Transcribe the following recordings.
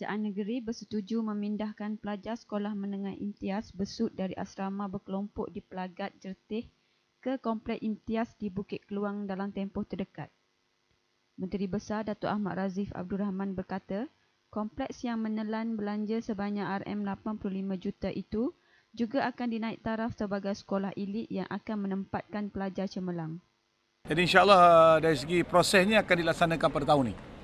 kerajaan negeri bersetuju memindahkan pelajar sekolah menengah imtiaz besut dari asrama berkelompok di Pelagat Jertih ke komplek imtiaz di Bukit Keluang dalam tempoh terdekat. Menteri Besar Datuk Ahmad Razif Abdul Rahman berkata, kompleks yang menelan belanja sebanyak RM85 juta itu juga akan dinaik taraf sebagai sekolah elit yang akan menempatkan pelajar cemerlang. Jadi insyaAllah eh, dari segi prosesnya akan dilaksanakan pada tahun ini.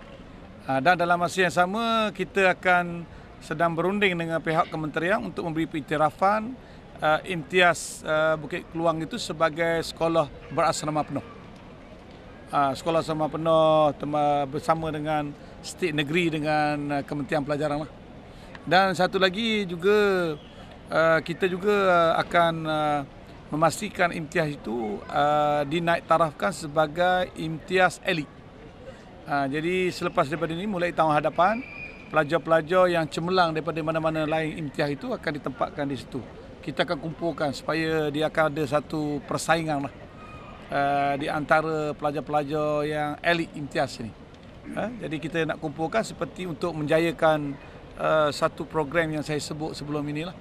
Ah, dan dalam masa yang sama kita akan sedang berunding dengan pihak kementerian untuk memberi pengiktirafan uh, ah, imtias uh, ah, Bukit Keluang itu sebagai sekolah berasrama penuh. Uh, sekolah asrama penuh bersama dengan setiap negeri dengan uh, kementerian pelajaran. Lah. Dan satu lagi juga uh, kita juga akan uh, memastikan imtias itu uh, dinaik tarafkan sebagai imtias elit. Ha, jadi selepas daripada ini mulai tahun hadapan, pelajar-pelajar yang cemerlang daripada mana-mana lain imtihan itu akan ditempatkan di situ. Kita akan kumpulkan supaya dia akan ada satu persaingan lah uh, di antara pelajar-pelajar yang elit imtihan ini. Ha, jadi kita nak kumpulkan seperti untuk menjayakan uh, satu program yang saya sebut sebelum inilah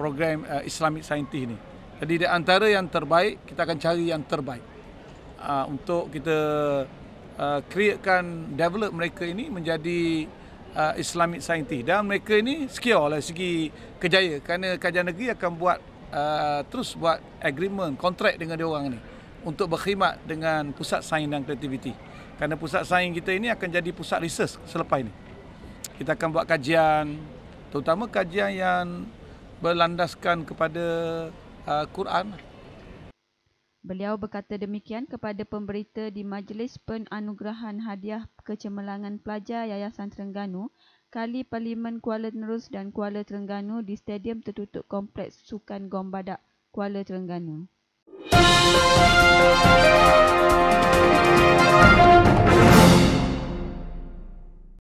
program uh, Islamic Scientist ini. Jadi di antara yang terbaik kita akan cari yang terbaik uh, untuk kita Uh, createkan develop mereka ini menjadi uh, Islamic scientist dan mereka ini secure dari lah, segi kejaya kerana kajian negeri akan buat uh, terus buat agreement kontrak dengan dia orang ini untuk berkhidmat dengan pusat sains dan kreativiti kerana pusat sains kita ini akan jadi pusat research selepas ini kita akan buat kajian terutama kajian yang berlandaskan kepada uh, Quran Beliau berkata demikian kepada pemberita di Majlis Penanugerahan Hadiah Kecemerlangan Pelajar Yayasan Terengganu kali Parlimen Kuala Nerus dan Kuala Terengganu di Stadium Tertutup Kompleks Sukan Gombadak, Kuala Terengganu. Musik